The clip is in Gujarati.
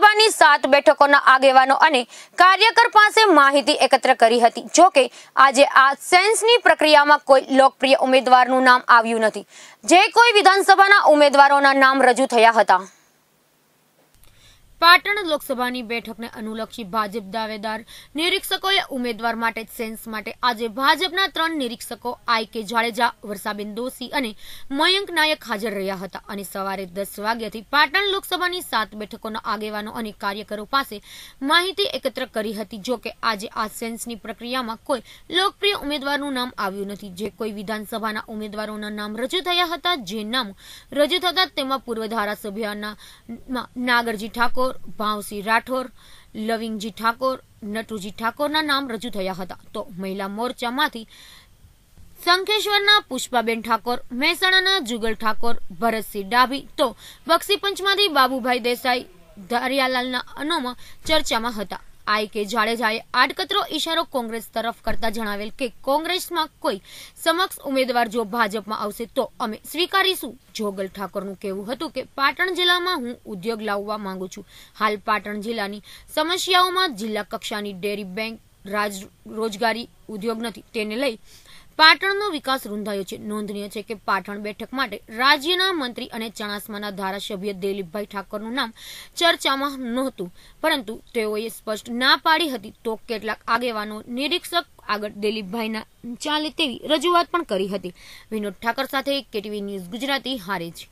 લોકસભાની સાત બેઠકોના આગેવાનો અને કાર્યકર પાસે માહિતી એકત્ર કરી હતી જો કે આજે આ સેન્સની પ્રક્રિયામાં કોઈ લોકપ્રિય ઉમેદવારનું નામ આવ્યું નથી જે કોઈ વિધાનસભાના ઉમેદવારોના નામ રજૂ થયા હતા પાટણ લોકસભાની બેઠકને અનુલક્ષી ભાજપ દાવેદાર નિરીક્ષકોએ ઉમેદવાર માટે સેન્સ માટે આજે ભાજપના ત્રણ નિરીક્ષકો આઈ કે જાડેજા વર્ષાબેન દોશી અને મયંક નાયક હાજર રહ્યા હતા અને સવારે દસ વાગ્યાથી પાટણ લોકસભાની સાત બેઠકોના આગેવાનો અને કાર્યકરો પાસે માહિતી એકત્ર કરી હતી જોકે આજે આ સેન્સની પ્રક્રિયામાં કોઈ લોકપ્રિય ઉમેદવારનું નામ આવ્યું નથી જે કોઈ વિધાનસભાના ઉમેદવારોના નામ રજૂ થયા હતા જે નામ રજૂ થતા તેમાં પૂર્વ ધારાસભ્યના નાગરજી ઠાકોર ઠાકોર ભાવસિંહ રાઠોર લવિંગજી ઠાકોર નટુજી ઠાકોરના નામ રજૂ થયા હતા તો મહિલા મોરચામાંથી શંખેશ્વરના પુષ્પાબેન ઠાકોર મહેસાણાના જુગલ ઠાકોર ભરતસિંહ ડાભી તો બક્ષી પંચમાંથી બાબુભાઈ દેસાઈ ધારિયાલાલના અનોમાં ચર્ચામાં હતા આઈ જાડેજાએ આડકતરો ઇશારો કોંગ્રેસ તરફ કરતા જણાવેલ કે કોંગ્રેસમાં કોઈ સમક્ષ ઉમેદવાર જો ભાજપમાં આવશે તો અમે સ્વીકારીશું જોગલ ઠાકોરનું કહેવું હતું કે પાટણ જિલ્લામાં હું ઉદ્યોગ લાવવા માંગુ છું હાલ પાટણ જિલ્લાની સમસ્યાઓમાં જિલ્લા કક્ષાની ડેરી બેંક રોજગારી ઉદ્યોગ નથી તેને લઈ પાટણનો વિકાસ રૂંધાયો છે નોંધનીય છે કે પાટણ બેઠક માટે રાજ્યના મંત્રી અને ચણાસમાના ધારાસભ્ય દિલીપભાઈ ઠાકોરનું નામ ચર્ચામાં નહોતું પરંતુ તેઓએ સ્પષ્ટ ના પાડી હતી તો કેટલાક આગેવાનો નિરીક્ષક આગળ દિલીપભાઈના ચાલે તેવી રજૂઆત પણ કરી હતી વિનોદ ઠાકર સાથે કેટીવી ન્યૂઝ ગુજરાતી હારે છે